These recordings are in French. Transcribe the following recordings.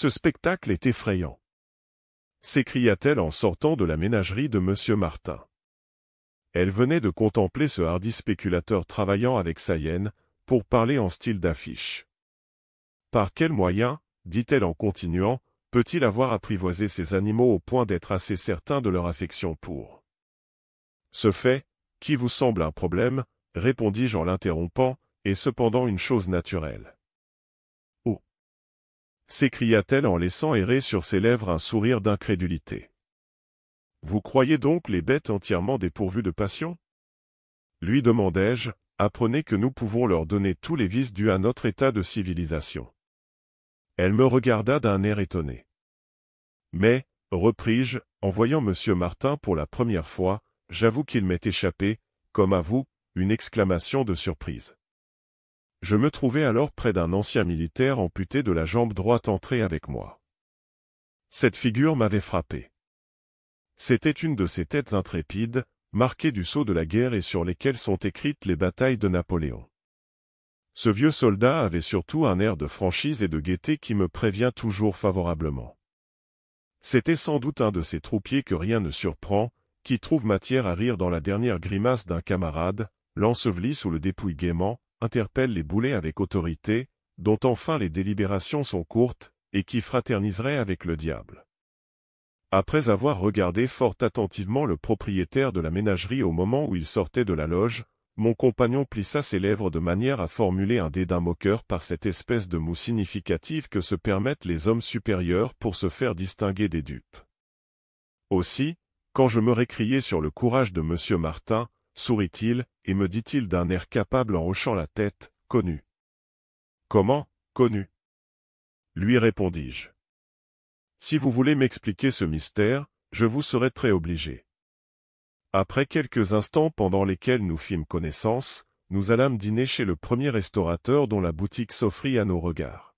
Ce spectacle est effrayant. S'écria-t-elle en sortant de la ménagerie de M. Martin. Elle venait de contempler ce hardi spéculateur travaillant avec sa hyène, pour parler en style d'affiche. Par quel moyen, dit-elle en continuant, peut-il avoir apprivoisé ces animaux au point d'être assez certain de leur affection pour Ce fait, qui vous semble un problème, répondis-je en l'interrompant, est cependant une chose naturelle s'écria-t-elle en laissant errer sur ses lèvres un sourire d'incrédulité. Vous croyez donc les bêtes entièrement dépourvues de passion Lui demandai-je, apprenez que nous pouvons leur donner tous les vices dus à notre état de civilisation. Elle me regarda d'un air étonné. Mais, repris-je, en voyant M. Martin pour la première fois, j'avoue qu'il m'est échappé, comme à vous, une exclamation de surprise. Je me trouvais alors près d'un ancien militaire amputé de la jambe droite entré avec moi. Cette figure m'avait frappé. C'était une de ces têtes intrépides, marquées du sceau de la guerre et sur lesquelles sont écrites les batailles de Napoléon. Ce vieux soldat avait surtout un air de franchise et de gaieté qui me prévient toujours favorablement. C'était sans doute un de ces troupiers que rien ne surprend, qui trouve matière à rire dans la dernière grimace d'un camarade, l'enseveli sous le dépouille gaiement, interpelle les boulets avec autorité, dont enfin les délibérations sont courtes, et qui fraterniseraient avec le diable. Après avoir regardé fort attentivement le propriétaire de la ménagerie au moment où il sortait de la loge, mon compagnon plissa ses lèvres de manière à formuler un dédain moqueur par cette espèce de moue significative que se permettent les hommes supérieurs pour se faire distinguer des dupes. Aussi, quand je me récriai sur le courage de M. Martin, sourit-il, et me dit-il d'un air capable en hochant la tête, connu. Comment, connu Lui répondis-je. Si vous voulez m'expliquer ce mystère, je vous serai très obligé. Après quelques instants pendant lesquels nous fîmes connaissance, nous allâmes dîner chez le premier restaurateur dont la boutique s'offrit à nos regards.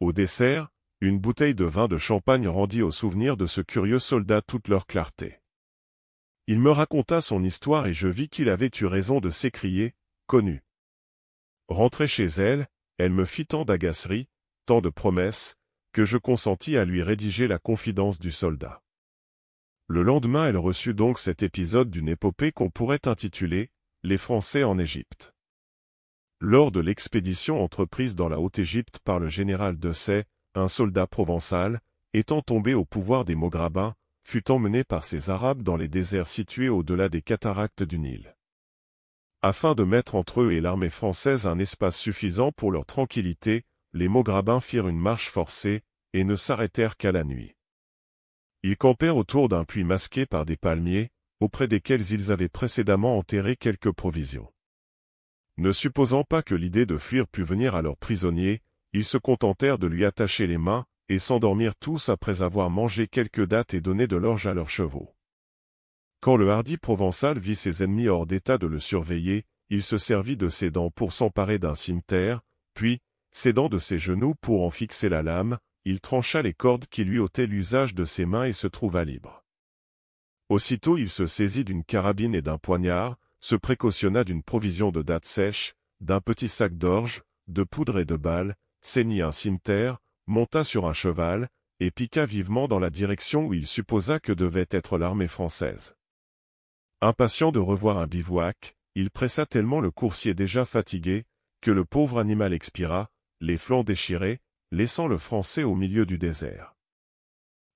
Au dessert, une bouteille de vin de champagne rendit au souvenir de ce curieux soldat toute leur clarté. Il me raconta son histoire et je vis qu'il avait eu raison de s'écrier, connu. Rentrée chez elle, elle me fit tant d'agaceries, tant de promesses, que je consentis à lui rédiger la confidence du soldat. Le lendemain elle reçut donc cet épisode d'une épopée qu'on pourrait intituler « Les Français en Égypte ». Lors de l'expédition entreprise dans la Haute-Égypte par le général de Say, un soldat provençal, étant tombé au pouvoir des Mograbins, fut emmené par ses Arabes dans les déserts situés au-delà des cataractes du Nil. Afin de mettre entre eux et l'armée française un espace suffisant pour leur tranquillité, les Maugrabins firent une marche forcée, et ne s'arrêtèrent qu'à la nuit. Ils campèrent autour d'un puits masqué par des palmiers, auprès desquels ils avaient précédemment enterré quelques provisions. Ne supposant pas que l'idée de fuir pût venir à leurs prisonniers, ils se contentèrent de lui attacher les mains, et s'endormirent tous après avoir mangé quelques dattes et donné de l'orge à leurs chevaux. Quand le hardi provençal vit ses ennemis hors d'état de le surveiller, il se servit de ses dents pour s'emparer d'un cimeterre, puis, s'aidant de ses genoux pour en fixer la lame, il trancha les cordes qui lui ôtaient l'usage de ses mains et se trouva libre. Aussitôt il se saisit d'une carabine et d'un poignard, se précautionna d'une provision de dattes sèches, d'un petit sac d'orge, de poudre et de balles, saignit un cimeterre, monta sur un cheval, et piqua vivement dans la direction où il supposa que devait être l'armée française. Impatient de revoir un bivouac, il pressa tellement le coursier déjà fatigué, que le pauvre animal expira, les flancs déchirés, laissant le Français au milieu du désert.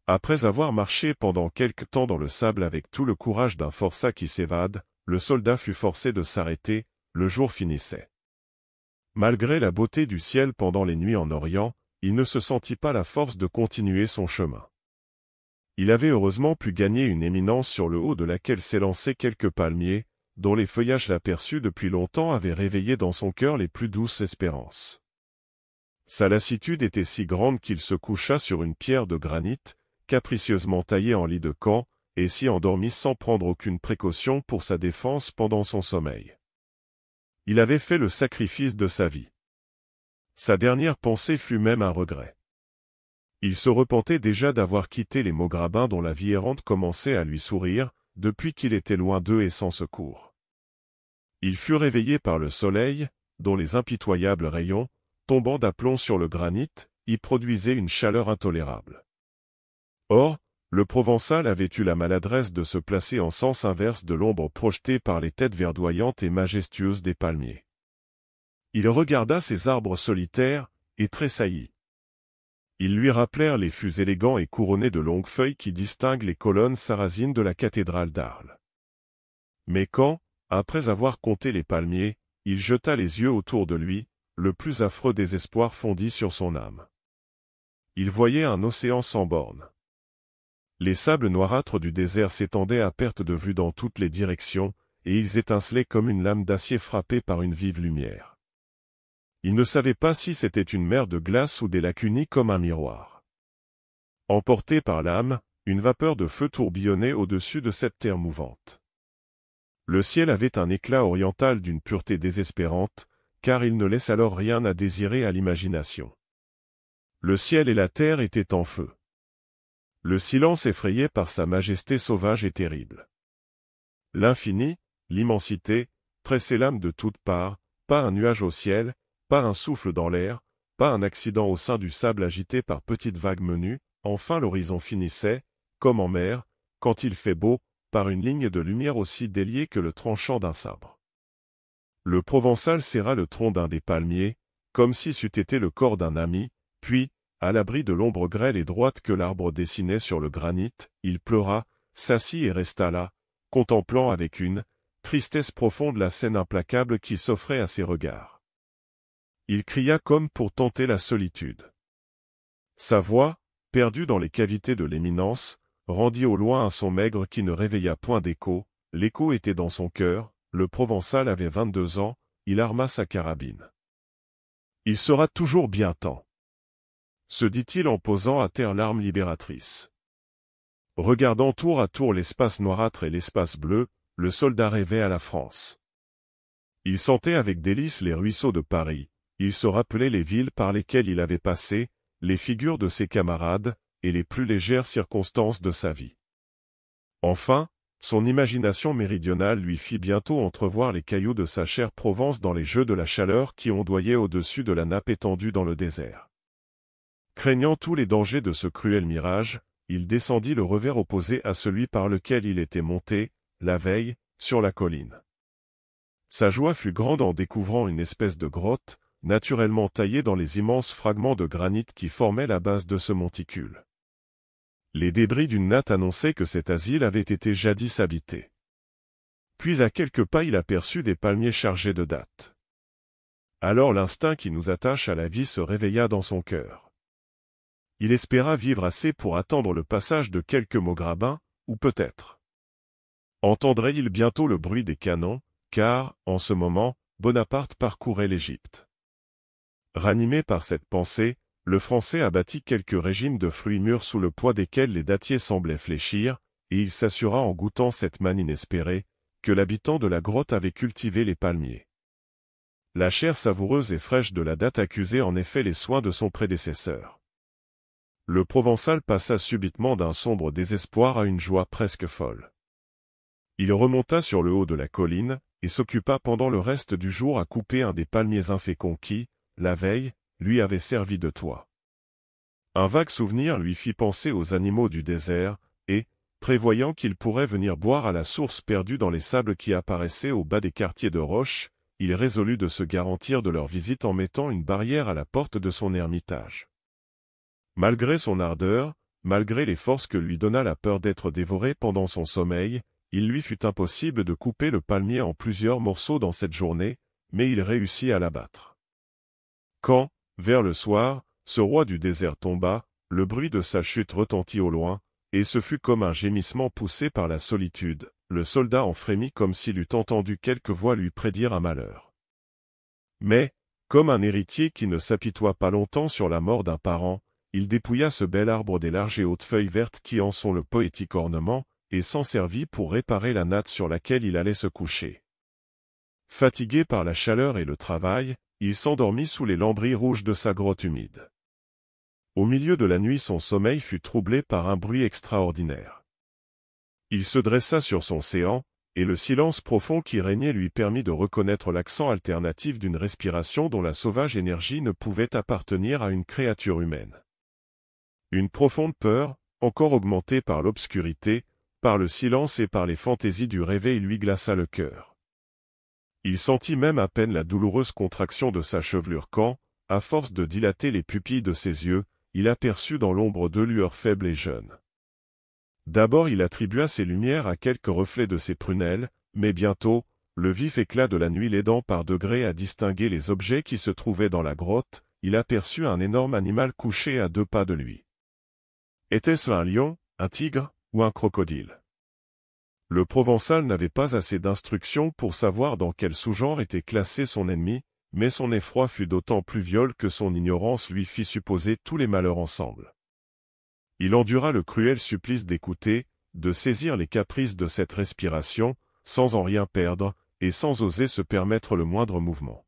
Après avoir marché pendant quelque temps dans le sable avec tout le courage d'un forçat qui s'évade, le soldat fut forcé de s'arrêter, le jour finissait. Malgré la beauté du ciel pendant les nuits en Orient, il ne se sentit pas la force de continuer son chemin. Il avait heureusement pu gagner une éminence sur le haut de laquelle s'élançaient quelques palmiers, dont les feuillages l'aperçus depuis longtemps avaient réveillé dans son cœur les plus douces espérances. Sa lassitude était si grande qu'il se coucha sur une pierre de granit, capricieusement taillée en lit de camp, et s'y endormit sans prendre aucune précaution pour sa défense pendant son sommeil. Il avait fait le sacrifice de sa vie. Sa dernière pensée fut même un regret. Il se repentait déjà d'avoir quitté les Maugrabins dont la vie errante commençait à lui sourire, depuis qu'il était loin d'eux et sans secours. Il fut réveillé par le soleil, dont les impitoyables rayons, tombant d'aplomb sur le granit, y produisaient une chaleur intolérable. Or, le Provençal avait eu la maladresse de se placer en sens inverse de l'ombre projetée par les têtes verdoyantes et majestueuses des palmiers. Il regarda ces arbres solitaires, et tressaillit. Ils lui rappelèrent les fûts élégants et couronnés de longues feuilles qui distinguent les colonnes sarrasines de la cathédrale d'Arles. Mais quand, après avoir compté les palmiers, il jeta les yeux autour de lui, le plus affreux désespoir fondit sur son âme. Il voyait un océan sans bornes. Les sables noirâtres du désert s'étendaient à perte de vue dans toutes les directions, et ils étincelaient comme une lame d'acier frappée par une vive lumière. Il ne savait pas si c'était une mer de glace ou des lacunies comme un miroir. Emporté par l'âme, une vapeur de feu tourbillonnait au-dessus de cette terre mouvante. Le ciel avait un éclat oriental d'une pureté désespérante, car il ne laisse alors rien à désirer à l'imagination. Le ciel et la terre étaient en feu. Le silence effrayait par sa majesté sauvage et terrible. L'infini, l'immensité, pressait l'âme de toutes parts, pas un nuage au ciel, pas un souffle dans l'air, pas un accident au sein du sable agité par petites vagues menues, enfin l'horizon finissait, comme en mer, quand il fait beau, par une ligne de lumière aussi déliée que le tranchant d'un sabre. Le Provençal serra le tronc d'un des palmiers, comme si c'eût été le corps d'un ami, puis, à l'abri de l'ombre grêle et droite que l'arbre dessinait sur le granit, il pleura, s'assit et resta là, contemplant avec une tristesse profonde la scène implacable qui s'offrait à ses regards. Il cria comme pour tenter la solitude. Sa voix, perdue dans les cavités de l'éminence, rendit au loin un son maigre qui ne réveilla point d'écho, l'écho était dans son cœur, le Provençal avait vingt-deux ans, il arma sa carabine. Il sera toujours bien temps. Se dit-il en posant à terre l'arme libératrice. Regardant tour à tour l'espace noirâtre et l'espace bleu, le soldat rêvait à la France. Il sentait avec délice les ruisseaux de Paris, il se rappelait les villes par lesquelles il avait passé, les figures de ses camarades, et les plus légères circonstances de sa vie. Enfin, son imagination méridionale lui fit bientôt entrevoir les cailloux de sa chère Provence dans les jeux de la chaleur qui ondoyaient au-dessus de la nappe étendue dans le désert. Craignant tous les dangers de ce cruel mirage, il descendit le revers opposé à celui par lequel il était monté, la veille, sur la colline. Sa joie fut grande en découvrant une espèce de grotte, naturellement taillé dans les immenses fragments de granit qui formaient la base de ce monticule. Les débris d'une natte annonçaient que cet asile avait été jadis habité. Puis à quelques pas il aperçut des palmiers chargés de dattes. Alors l'instinct qui nous attache à la vie se réveilla dans son cœur. Il espéra vivre assez pour attendre le passage de quelques maugrabins, ou peut-être. Entendrait-il bientôt le bruit des canons, car, en ce moment, Bonaparte parcourait l'Égypte. Ranimé par cette pensée, le français abattit quelques régimes de fruits mûrs sous le poids desquels les dattiers semblaient fléchir, et il s'assura en goûtant cette manne inespérée, que l'habitant de la grotte avait cultivé les palmiers. La chair savoureuse et fraîche de la date accusait en effet les soins de son prédécesseur. Le Provençal passa subitement d'un sombre désespoir à une joie presque folle. Il remonta sur le haut de la colline, et s'occupa pendant le reste du jour à couper un des palmiers inféconds qui, la veille, lui avait servi de toit. Un vague souvenir lui fit penser aux animaux du désert, et, prévoyant qu'il pourrait venir boire à la source perdue dans les sables qui apparaissaient au bas des quartiers de roche, il résolut de se garantir de leur visite en mettant une barrière à la porte de son ermitage. Malgré son ardeur, malgré les forces que lui donna la peur d'être dévoré pendant son sommeil, il lui fut impossible de couper le palmier en plusieurs morceaux dans cette journée, mais il réussit à l'abattre. Quand, vers le soir, ce roi du désert tomba, le bruit de sa chute retentit au loin, et ce fut comme un gémissement poussé par la solitude, le soldat en frémit comme s'il eût entendu quelque voix lui prédire un malheur. Mais, comme un héritier qui ne s'apitoie pas longtemps sur la mort d'un parent, il dépouilla ce bel arbre des larges et hautes feuilles vertes qui en sont le poétique ornement, et s'en servit pour réparer la natte sur laquelle il allait se coucher. Fatigué par la chaleur et le travail, il s'endormit sous les lambris rouges de sa grotte humide. Au milieu de la nuit son sommeil fut troublé par un bruit extraordinaire. Il se dressa sur son séant, et le silence profond qui régnait lui permit de reconnaître l'accent alternatif d'une respiration dont la sauvage énergie ne pouvait appartenir à une créature humaine. Une profonde peur, encore augmentée par l'obscurité, par le silence et par les fantaisies du réveil lui glaça le cœur. Il sentit même à peine la douloureuse contraction de sa chevelure quand, à force de dilater les pupilles de ses yeux, il aperçut dans l'ombre deux lueurs faibles et jeunes. D'abord il attribua ces lumières à quelques reflets de ses prunelles, mais bientôt, le vif éclat de la nuit l'aidant par degrés à distinguer les objets qui se trouvaient dans la grotte, il aperçut un énorme animal couché à deux pas de lui. Était-ce un lion, un tigre ou un crocodile le Provençal n'avait pas assez d'instructions pour savoir dans quel sous-genre était classé son ennemi, mais son effroi fut d'autant plus viol que son ignorance lui fit supposer tous les malheurs ensemble. Il endura le cruel supplice d'écouter, de saisir les caprices de cette respiration, sans en rien perdre, et sans oser se permettre le moindre mouvement.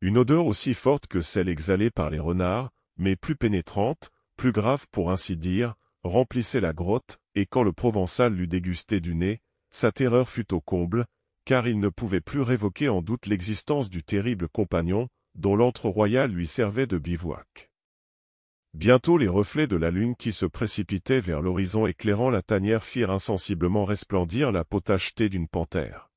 Une odeur aussi forte que celle exhalée par les renards, mais plus pénétrante, plus grave pour ainsi dire, remplissait la grotte, et quand le Provençal l'eut dégusté du nez, sa terreur fut au comble, car il ne pouvait plus révoquer en doute l'existence du terrible compagnon, dont l'antre royal lui servait de bivouac. Bientôt les reflets de la lune qui se précipitaient vers l'horizon éclairant la tanière firent insensiblement resplendir la peau d'une panthère.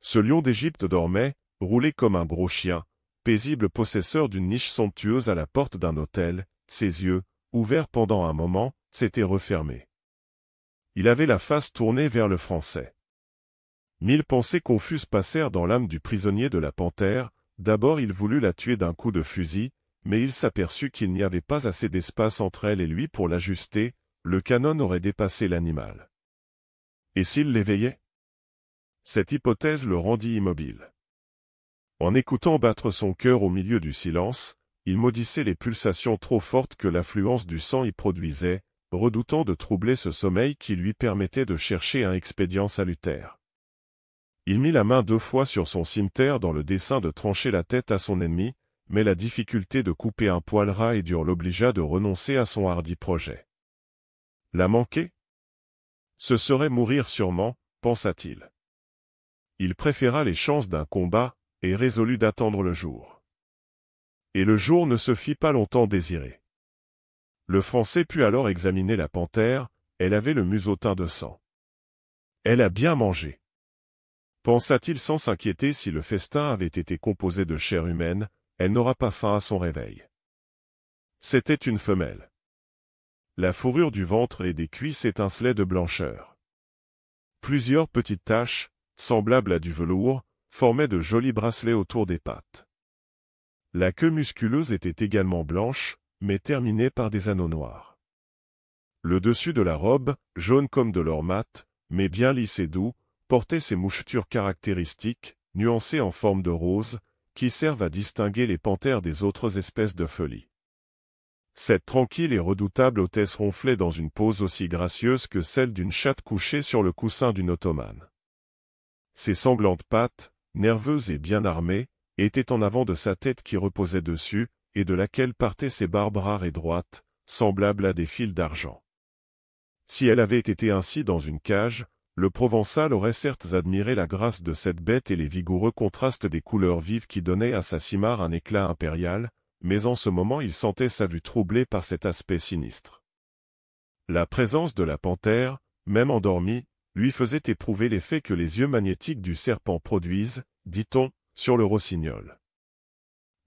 Ce lion d'Égypte dormait, roulé comme un gros chien, paisible possesseur d'une niche somptueuse à la porte d'un hôtel, ses yeux, ouverts pendant un moment, s'étaient refermés. Il avait la face tournée vers le Français. Mille pensées confuses passèrent dans l'âme du prisonnier de la panthère, d'abord il voulut la tuer d'un coup de fusil, mais il s'aperçut qu'il n'y avait pas assez d'espace entre elle et lui pour l'ajuster, le canon aurait dépassé l'animal. Et s'il l'éveillait Cette hypothèse le rendit immobile. En écoutant battre son cœur au milieu du silence, il maudissait les pulsations trop fortes que l'affluence du sang y produisait, redoutant de troubler ce sommeil qui lui permettait de chercher un expédient salutaire. Il mit la main deux fois sur son cimeterre dans le dessein de trancher la tête à son ennemi, mais la difficulté de couper un poil ras et dur l'obligea de renoncer à son hardi projet. La manquer Ce serait mourir sûrement, pensa-t-il. Il préféra les chances d'un combat, et résolut d'attendre le jour. Et le jour ne se fit pas longtemps désiré. Le Français put alors examiner la panthère, elle avait le museau teint de sang. Elle a bien mangé. Pensa-t-il sans s'inquiéter si le festin avait été composé de chair humaine, elle n'aura pas faim à son réveil. C'était une femelle. La fourrure du ventre et des cuisses étincelait de blancheur. Plusieurs petites taches, semblables à du velours, formaient de jolis bracelets autour des pattes. La queue musculeuse était également blanche, mais terminée par des anneaux noirs. Le dessus de la robe, jaune comme de l'or mat, mais bien lisse et doux, portait ses mouchetures caractéristiques, nuancées en forme de rose, qui servent à distinguer les panthères des autres espèces de folies. Cette tranquille et redoutable hôtesse ronflait dans une pose aussi gracieuse que celle d'une chatte couchée sur le coussin d'une ottomane. Ses sanglantes pattes, nerveuses et bien armées, étaient en avant de sa tête qui reposait dessus, et de laquelle partaient ses barbes rares et droites, semblables à des fils d'argent. Si elle avait été ainsi dans une cage, le Provençal aurait certes admiré la grâce de cette bête et les vigoureux contrastes des couleurs vives qui donnaient à sa cimare un éclat impérial, mais en ce moment il sentait sa vue troublée par cet aspect sinistre. La présence de la panthère, même endormie, lui faisait éprouver l'effet que les yeux magnétiques du serpent produisent, dit-on, sur le rossignol.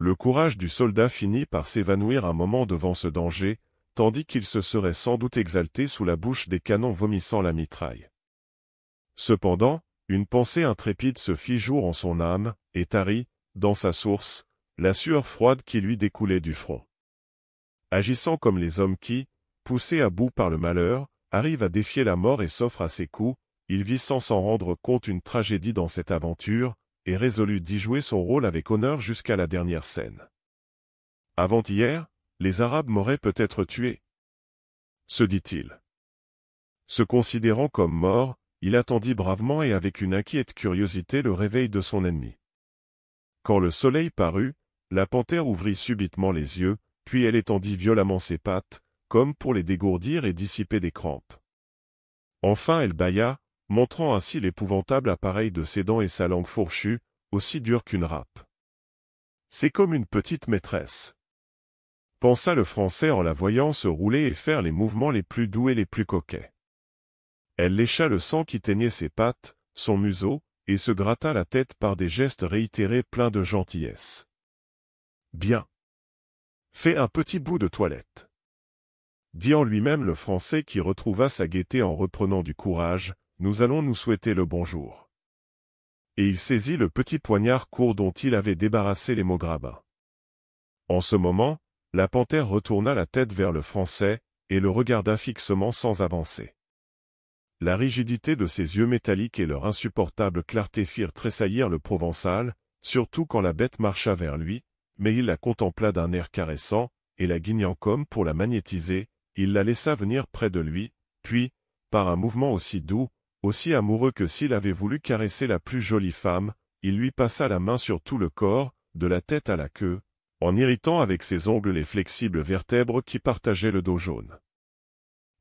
Le courage du soldat finit par s'évanouir un moment devant ce danger, tandis qu'il se serait sans doute exalté sous la bouche des canons vomissant la mitraille. Cependant, une pensée intrépide se fit jour en son âme, et tarit, dans sa source, la sueur froide qui lui découlait du front. Agissant comme les hommes qui, poussés à bout par le malheur, arrivent à défier la mort et s'offrent à ses coups, il vit sans s'en rendre compte une tragédie dans cette aventure, et résolut d'y jouer son rôle avec honneur jusqu'à la dernière scène. Avant-hier, les Arabes m'auraient peut-être tué. Se dit-il. Se considérant comme mort, il attendit bravement et avec une inquiète curiosité le réveil de son ennemi. Quand le soleil parut, la panthère ouvrit subitement les yeux, puis elle étendit violemment ses pattes, comme pour les dégourdir et dissiper des crampes. Enfin elle bailla, montrant ainsi l'épouvantable appareil de ses dents et sa langue fourchue, aussi dure qu'une râpe. C'est comme une petite maîtresse. Pensa le Français en la voyant se rouler et faire les mouvements les plus doux et les plus coquets. Elle lécha le sang qui teignait ses pattes, son museau, et se gratta la tête par des gestes réitérés pleins de gentillesse. Bien. Fais un petit bout de toilette. Dit en lui-même le Français qui retrouva sa gaieté en reprenant du courage, nous allons nous souhaiter le bonjour. Et il saisit le petit poignard court dont il avait débarrassé les grabins. En ce moment, la panthère retourna la tête vers le Français, et le regarda fixement sans avancer. La rigidité de ses yeux métalliques et leur insupportable clarté firent tressaillir le Provençal, surtout quand la bête marcha vers lui, mais il la contempla d'un air caressant, et la guignant comme pour la magnétiser, il la laissa venir près de lui, puis, par un mouvement aussi doux, aussi amoureux que s'il avait voulu caresser la plus jolie femme, il lui passa la main sur tout le corps, de la tête à la queue, en irritant avec ses ongles les flexibles vertèbres qui partageaient le dos jaune.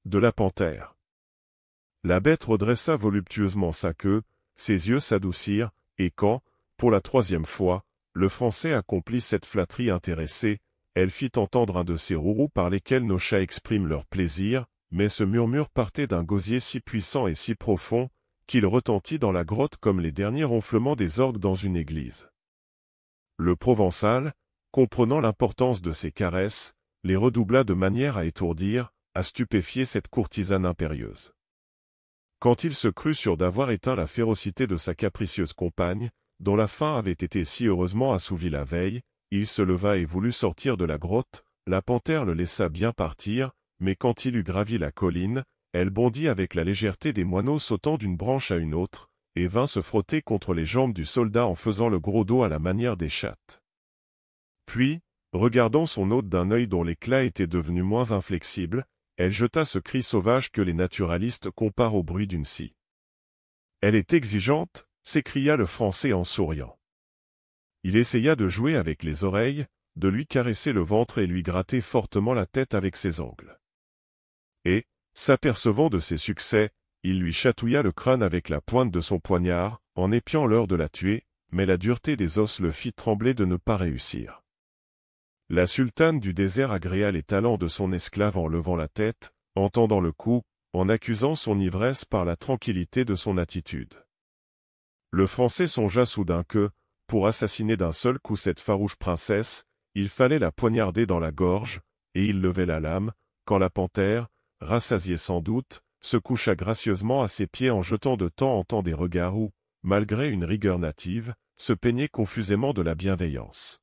De la panthère. La bête redressa voluptueusement sa queue, ses yeux s'adoucirent, et quand, pour la troisième fois, le Français accomplit cette flatterie intéressée, elle fit entendre un de ces rourous par lesquels nos chats expriment leur plaisir, mais ce murmure partait d'un gosier si puissant et si profond, qu'il retentit dans la grotte comme les derniers ronflements des orgues dans une église. Le Provençal, comprenant l'importance de ces caresses, les redoubla de manière à étourdir, à stupéfier cette courtisane impérieuse. Quand il se crut sûr d'avoir éteint la férocité de sa capricieuse compagne, dont la faim avait été si heureusement assouvie la veille, il se leva et voulut sortir de la grotte, la panthère le laissa bien partir, mais quand il eut gravi la colline, elle bondit avec la légèreté des moineaux sautant d'une branche à une autre, et vint se frotter contre les jambes du soldat en faisant le gros dos à la manière des chattes. Puis, regardant son hôte d'un œil dont l'éclat était devenu moins inflexible, elle jeta ce cri sauvage que les naturalistes comparent au bruit d'une scie. Elle est exigeante, s'écria le Français en souriant. Il essaya de jouer avec les oreilles, de lui caresser le ventre et lui gratter fortement la tête avec ses ongles et, s'apercevant de ses succès, il lui chatouilla le crâne avec la pointe de son poignard, en épiant l'heure de la tuer, mais la dureté des os le fit trembler de ne pas réussir. La sultane du désert agréa les talents de son esclave en levant la tête, entendant le coup, en accusant son ivresse par la tranquillité de son attitude. Le Français songea soudain que, pour assassiner d'un seul coup cette farouche princesse, il fallait la poignarder dans la gorge, et il levait la lame, quand la panthère, rassasié sans doute, se coucha gracieusement à ses pieds en jetant de temps en temps des regards où, malgré une rigueur native, se peignait confusément de la bienveillance.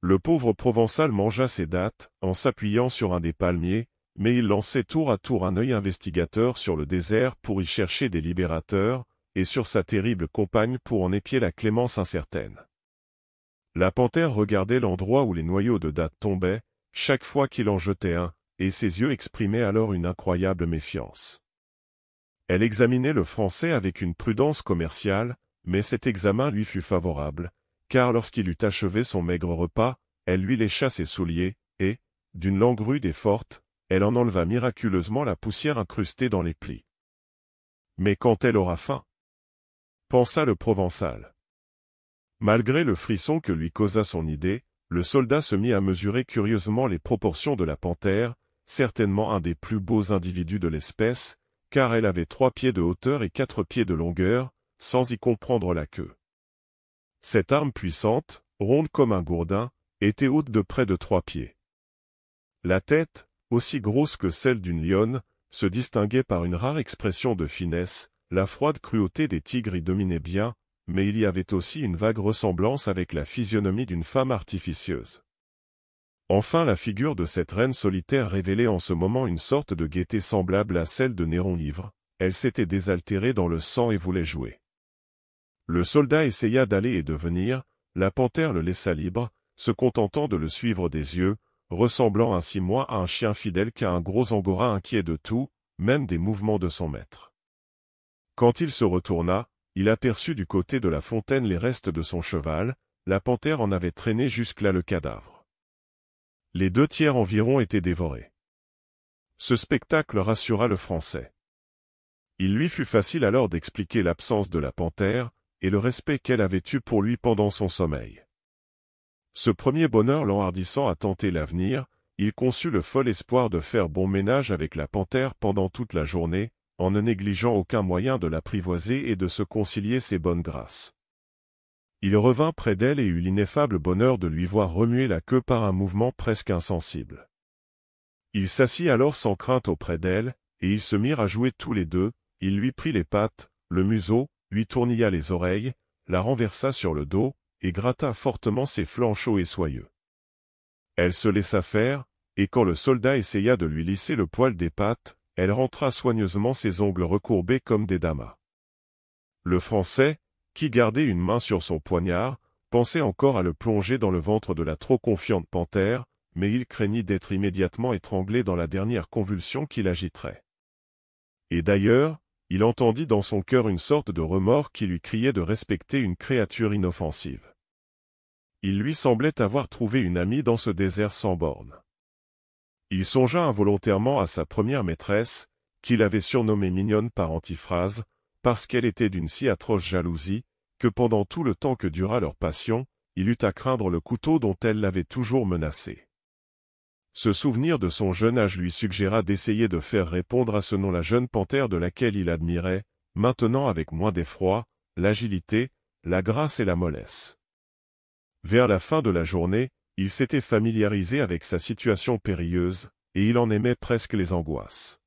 Le pauvre Provençal mangea ses dattes, en s'appuyant sur un des palmiers, mais il lançait tour à tour un œil investigateur sur le désert pour y chercher des libérateurs, et sur sa terrible compagne pour en épier la clémence incertaine. La panthère regardait l'endroit où les noyaux de dattes tombaient, chaque fois qu'il en jetait un, et ses yeux exprimaient alors une incroyable méfiance. Elle examinait le français avec une prudence commerciale, mais cet examen lui fut favorable, car lorsqu'il eut achevé son maigre repas, elle lui lécha ses souliers, et, d'une langue rude et forte, elle en enleva miraculeusement la poussière incrustée dans les plis. Mais quand elle aura faim pensa le provençal. Malgré le frisson que lui causa son idée, le soldat se mit à mesurer curieusement les proportions de la panthère, certainement un des plus beaux individus de l'espèce, car elle avait trois pieds de hauteur et quatre pieds de longueur, sans y comprendre la queue. Cette arme puissante, ronde comme un gourdin, était haute de près de trois pieds. La tête, aussi grosse que celle d'une lionne, se distinguait par une rare expression de finesse, la froide cruauté des tigres y dominait bien, mais il y avait aussi une vague ressemblance avec la physionomie d'une femme artificieuse. Enfin la figure de cette reine solitaire révélait en ce moment une sorte de gaieté semblable à celle de Néron ivre, elle s'était désaltérée dans le sang et voulait jouer. Le soldat essaya d'aller et de venir, la panthère le laissa libre, se contentant de le suivre des yeux, ressemblant ainsi moins à un chien fidèle qu'à un gros angora inquiet de tout, même des mouvements de son maître. Quand il se retourna, il aperçut du côté de la fontaine les restes de son cheval, la panthère en avait traîné jusque-là le cadavre. Les deux tiers environ étaient dévorés. Ce spectacle rassura le Français. Il lui fut facile alors d'expliquer l'absence de la panthère et le respect qu'elle avait eu pour lui pendant son sommeil. Ce premier bonheur l'enhardissant à tenter l'avenir, il conçut le fol espoir de faire bon ménage avec la panthère pendant toute la journée, en ne négligeant aucun moyen de l'apprivoiser et de se concilier ses bonnes grâces. Il revint près d'elle et eut l'ineffable bonheur de lui voir remuer la queue par un mouvement presque insensible. Il s'assit alors sans crainte auprès d'elle, et ils se mirent à jouer tous les deux, il lui prit les pattes, le museau, lui tournilla les oreilles, la renversa sur le dos, et gratta fortement ses flancs chauds et soyeux. Elle se laissa faire, et quand le soldat essaya de lui lisser le poil des pattes, elle rentra soigneusement ses ongles recourbés comme des damas. Le Français, qui gardait une main sur son poignard, pensait encore à le plonger dans le ventre de la trop confiante panthère, mais il craignit d'être immédiatement étranglé dans la dernière convulsion qui l'agiterait. Et d'ailleurs, il entendit dans son cœur une sorte de remords qui lui criait de respecter une créature inoffensive. Il lui semblait avoir trouvé une amie dans ce désert sans bornes. Il songea involontairement à sa première maîtresse, qu'il avait surnommée Mignonne par antiphrase, parce qu'elle était d'une si atroce jalousie, que pendant tout le temps que dura leur passion, il eut à craindre le couteau dont elle l'avait toujours menacé. Ce souvenir de son jeune âge lui suggéra d'essayer de faire répondre à ce nom la jeune panthère de laquelle il admirait, maintenant avec moins d'effroi, l'agilité, la grâce et la mollesse. Vers la fin de la journée, il s'était familiarisé avec sa situation périlleuse, et il en aimait presque les angoisses.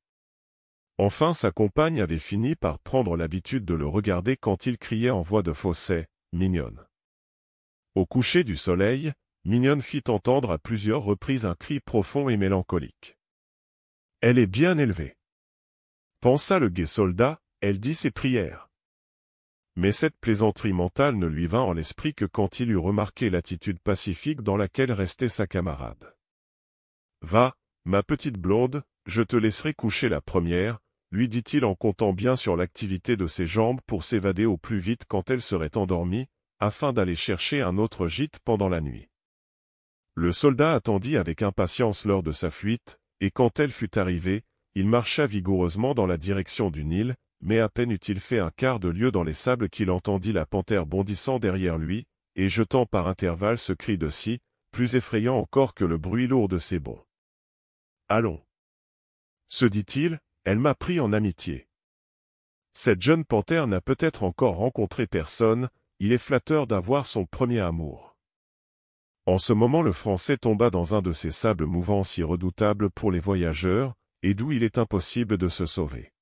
Enfin sa compagne avait fini par prendre l'habitude de le regarder quand il criait en voix de fausset, Mignonne. Au coucher du soleil, Mignonne fit entendre à plusieurs reprises un cri profond et mélancolique. Elle est bien élevée. Pensa le gai soldat, elle dit ses prières. Mais cette plaisanterie mentale ne lui vint en l'esprit que quand il eut remarqué l'attitude pacifique dans laquelle restait sa camarade. Va, ma petite blonde, je te laisserai coucher la première, lui dit-il en comptant bien sur l'activité de ses jambes pour s'évader au plus vite quand elle serait endormie, afin d'aller chercher un autre gîte pendant la nuit. Le soldat attendit avec impatience l'heure de sa fuite, et quand elle fut arrivée, il marcha vigoureusement dans la direction du Nil, mais à peine eut-il fait un quart de lieu dans les sables qu'il entendit la panthère bondissant derrière lui, et jetant par intervalles ce cri de scie, plus effrayant encore que le bruit lourd de ses bonds. Allons se dit-il, elle m'a pris en amitié. Cette jeune panthère n'a peut-être encore rencontré personne, il est flatteur d'avoir son premier amour. En ce moment le Français tomba dans un de ces sables mouvants si redoutables pour les voyageurs, et d'où il est impossible de se sauver.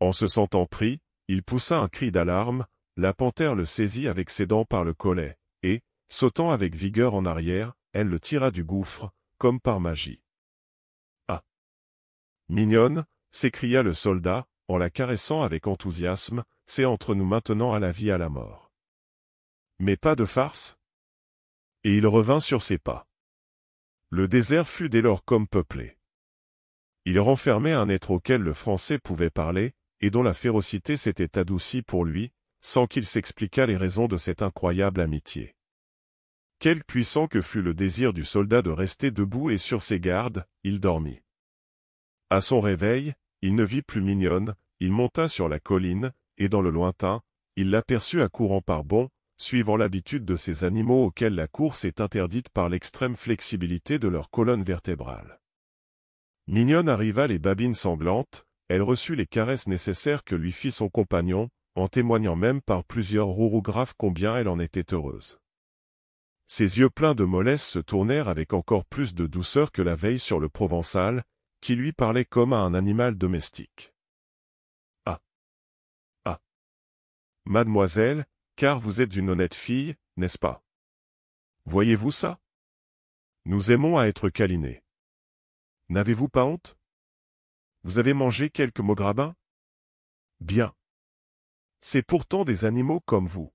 En se sentant pris, il poussa un cri d'alarme, la panthère le saisit avec ses dents par le collet, et, sautant avec vigueur en arrière, elle le tira du gouffre, comme par magie. Ah Mignonne, s'écria le soldat, en la caressant avec enthousiasme, c'est entre nous maintenant à la vie à la mort. Mais pas de farce. Et il revint sur ses pas. Le désert fut dès lors comme peuplé. Il renfermait un être auquel le français pouvait parler, et dont la férocité s'était adoucie pour lui, sans qu'il s'expliquât les raisons de cette incroyable amitié. Quel puissant que fut le désir du soldat de rester debout et sur ses gardes, il dormit. À son réveil, il ne vit plus Mignonne, il monta sur la colline, et dans le lointain, il l'aperçut à courant par bond, suivant l'habitude de ces animaux auxquels la course est interdite par l'extrême flexibilité de leur colonne vertébrale. Mignonne arriva les babines sanglantes, elle reçut les caresses nécessaires que lui fit son compagnon, en témoignant même par plusieurs graves combien elle en était heureuse. Ses yeux pleins de mollesse se tournèrent avec encore plus de douceur que la veille sur le Provençal, qui lui parlait comme à un animal domestique. Ah. Ah. Mademoiselle, car vous êtes une honnête fille, n'est-ce pas Voyez-vous ça Nous aimons à être câlinés. N'avez-vous pas honte Vous avez mangé quelques maugrabins Bien. C'est pourtant des animaux comme vous.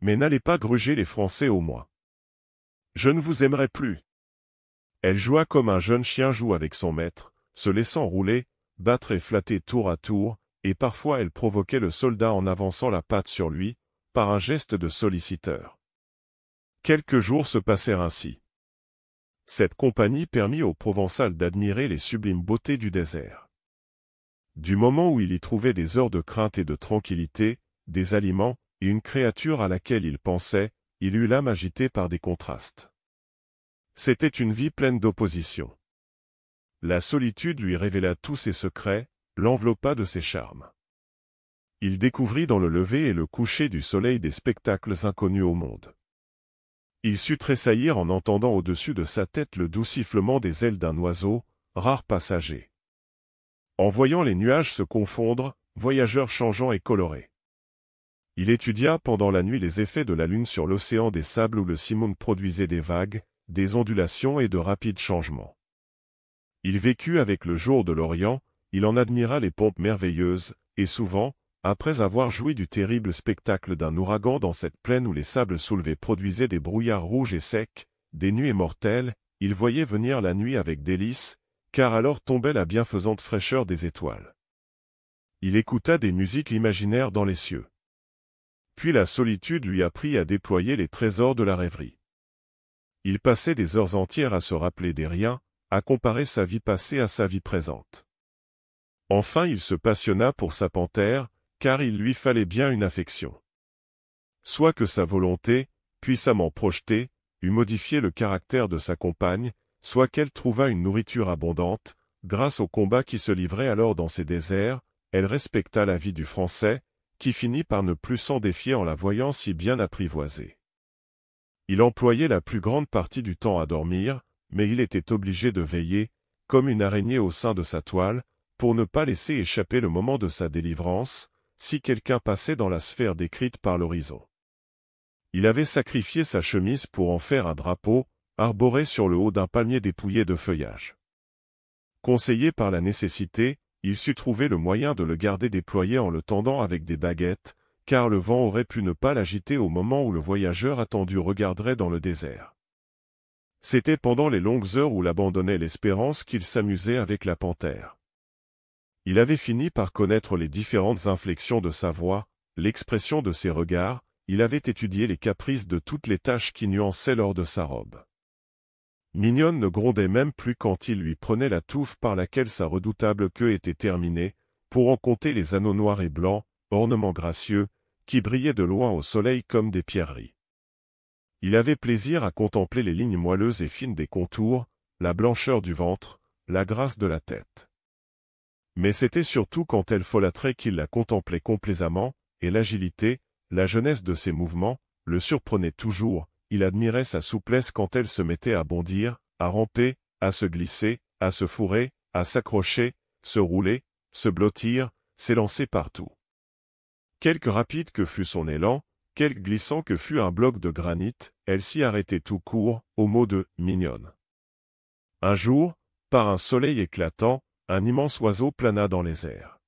Mais n'allez pas gruger les Français au moins. Je ne vous aimerai plus. Elle joua comme un jeune chien joue avec son maître, se laissant rouler, battre et flatter tour à tour, et parfois elle provoquait le soldat en avançant la patte sur lui, par un geste de solliciteur. Quelques jours se passèrent ainsi. Cette compagnie permit au Provençal d'admirer les sublimes beautés du désert. Du moment où il y trouvait des heures de crainte et de tranquillité, des aliments, et une créature à laquelle il pensait, il eut l'âme agitée par des contrastes. C'était une vie pleine d'opposition. La solitude lui révéla tous ses secrets, l'enveloppa de ses charmes. Il découvrit dans le lever et le coucher du soleil des spectacles inconnus au monde. Il sut tressaillir en entendant au-dessus de sa tête le doux sifflement des ailes d'un oiseau, rare passager. En voyant les nuages se confondre, voyageur changeant et coloré. Il étudia pendant la nuit les effets de la lune sur l'océan des sables où le simoun produisait des vagues, des ondulations et de rapides changements. Il vécut avec le jour de l'Orient, il en admira les pompes merveilleuses, et souvent, après avoir joui du terrible spectacle d'un ouragan dans cette plaine où les sables soulevés produisaient des brouillards rouges et secs, des nuits mortelles, il voyait venir la nuit avec délices, car alors tombait la bienfaisante fraîcheur des étoiles. Il écouta des musiques imaginaires dans les cieux. Puis la solitude lui apprit à déployer les trésors de la rêverie. Il passait des heures entières à se rappeler des riens, à comparer sa vie passée à sa vie présente. Enfin il se passionna pour sa panthère, car il lui fallait bien une affection. Soit que sa volonté, puissamment projetée, eût modifié le caractère de sa compagne, soit qu'elle trouva une nourriture abondante, grâce au combat qui se livrait alors dans ces déserts, elle respecta la vie du Français, qui finit par ne plus s'en défier en la voyant si bien apprivoisée. Il employait la plus grande partie du temps à dormir, mais il était obligé de veiller, comme une araignée au sein de sa toile, pour ne pas laisser échapper le moment de sa délivrance, si quelqu'un passait dans la sphère décrite par l'horizon. Il avait sacrifié sa chemise pour en faire un drapeau, arboré sur le haut d'un palmier dépouillé de feuillage. Conseillé par la nécessité, il sut trouver le moyen de le garder déployé en le tendant avec des baguettes, car le vent aurait pu ne pas l'agiter au moment où le voyageur attendu regarderait dans le désert. C'était pendant les longues heures où l'abandonnait l'espérance qu'il s'amusait avec la panthère. Il avait fini par connaître les différentes inflexions de sa voix, l'expression de ses regards, il avait étudié les caprices de toutes les taches qui nuançaient l'or de sa robe. Mignonne ne grondait même plus quand il lui prenait la touffe par laquelle sa redoutable queue était terminée, pour en compter les anneaux noirs et blancs, ornements gracieux, qui brillaient de loin au soleil comme des pierreries. Il avait plaisir à contempler les lignes moelleuses et fines des contours, la blancheur du ventre, la grâce de la tête. Mais c'était surtout quand elle folâtrait qu'il la contemplait complaisamment, et l'agilité, la jeunesse de ses mouvements, le surprenait toujours, il admirait sa souplesse quand elle se mettait à bondir, à ramper, à se glisser, à se fourrer, à s'accrocher, se rouler, se blottir, s'élancer partout. Quelque rapide que fût son élan, quelque glissant que fût un bloc de granit, elle s'y arrêtait tout court, au mot de « mignonne ». Un jour, par un soleil éclatant, un immense oiseau plana dans les airs.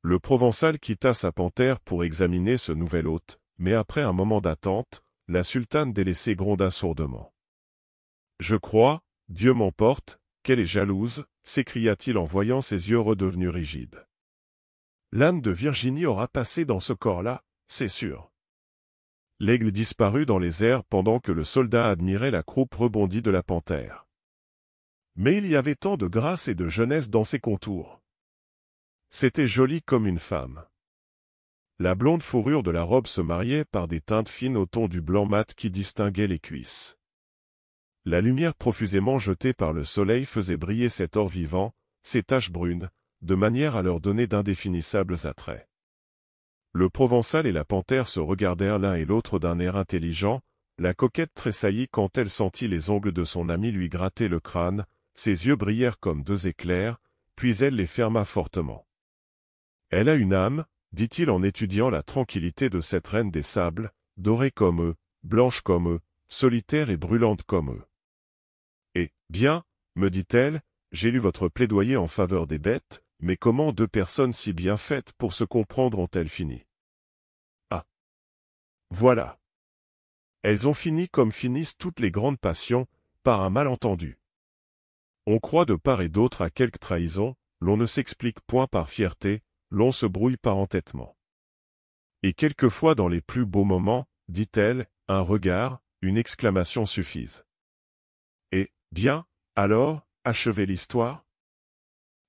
Le Provençal quitta sa panthère pour examiner ce nouvel hôte, mais après un moment d'attente, la sultane délaissée gronda sourdement. « Je crois, Dieu m'emporte, qu'elle est jalouse !» s'écria-t-il en voyant ses yeux redevenus rigides. L'âme de Virginie aura passé dans ce corps-là, c'est sûr. L'aigle disparut dans les airs pendant que le soldat admirait la croupe rebondie de la panthère. Mais il y avait tant de grâce et de jeunesse dans ses contours. C'était joli comme une femme. La blonde fourrure de la robe se mariait par des teintes fines au ton du blanc mat qui distinguait les cuisses. La lumière profusément jetée par le soleil faisait briller cet or vivant, ses taches brunes, de manière à leur donner d'indéfinissables attraits. Le Provençal et la panthère se regardèrent l'un et l'autre d'un air intelligent, la coquette tressaillit quand elle sentit les ongles de son ami lui gratter le crâne, ses yeux brillèrent comme deux éclairs, puis elle les ferma fortement. Elle a une âme, dit-il en étudiant la tranquillité de cette reine des sables, dorée comme eux, blanche comme eux, solitaire et brûlante comme eux. Eh bien, me dit-elle, j'ai lu votre plaidoyer en faveur des bêtes, mais comment deux personnes si bien faites pour se comprendre ont-elles fini Ah Voilà Elles ont fini comme finissent toutes les grandes passions, par un malentendu. On croit de part et d'autre à quelque trahison, l'on ne s'explique point par fierté, l'on se brouille par entêtement. Et quelquefois dans les plus beaux moments, dit-elle, un regard, une exclamation suffisent. Et, bien, alors, achevez l'histoire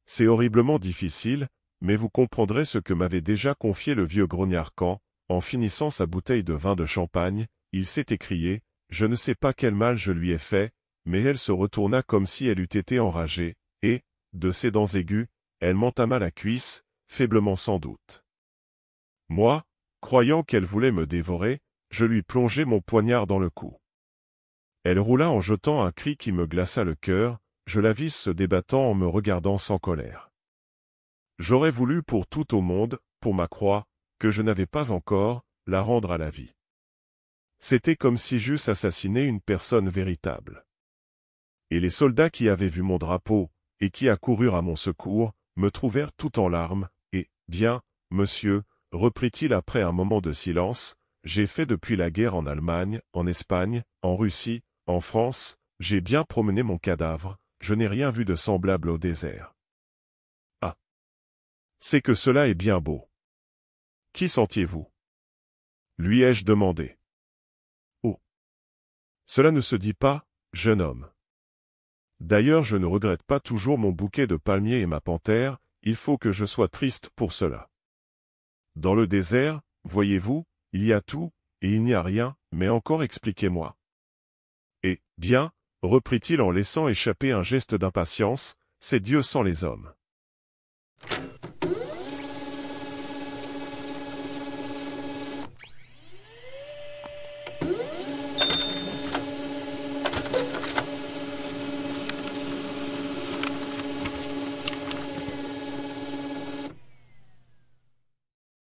c'est horriblement difficile, mais vous comprendrez ce que m'avait déjà confié le vieux grognard quand, en finissant sa bouteille de vin de champagne, il s'est écrié, je ne sais pas quel mal je lui ai fait, mais elle se retourna comme si elle eût été enragée, et, de ses dents aiguës, elle m'entama la cuisse, faiblement sans doute. Moi, croyant qu'elle voulait me dévorer, je lui plongeai mon poignard dans le cou. Elle roula en jetant un cri qui me glaça le cœur, je la vis se débattant en me regardant sans colère. J'aurais voulu pour tout au monde, pour ma croix, que je n'avais pas encore, la rendre à la vie. C'était comme si j'eusse assassiné une personne véritable. Et les soldats qui avaient vu mon drapeau, et qui accoururent à mon secours, me trouvèrent tout en larmes, et, bien, monsieur, reprit-il après un moment de silence, j'ai fait depuis la guerre en Allemagne, en Espagne, en Russie, en France, j'ai bien promené mon cadavre, je n'ai rien vu de semblable au désert. Ah C'est que cela est bien beau. Qui sentiez-vous lui ai-je demandé. Oh Cela ne se dit pas, jeune homme. D'ailleurs je ne regrette pas toujours mon bouquet de palmiers et ma panthère, il faut que je sois triste pour cela. Dans le désert, voyez-vous, il y a tout, et il n'y a rien, mais encore expliquez-moi. Eh, bien, reprit-il en laissant échapper un geste d'impatience, c'est Dieu sans les hommes.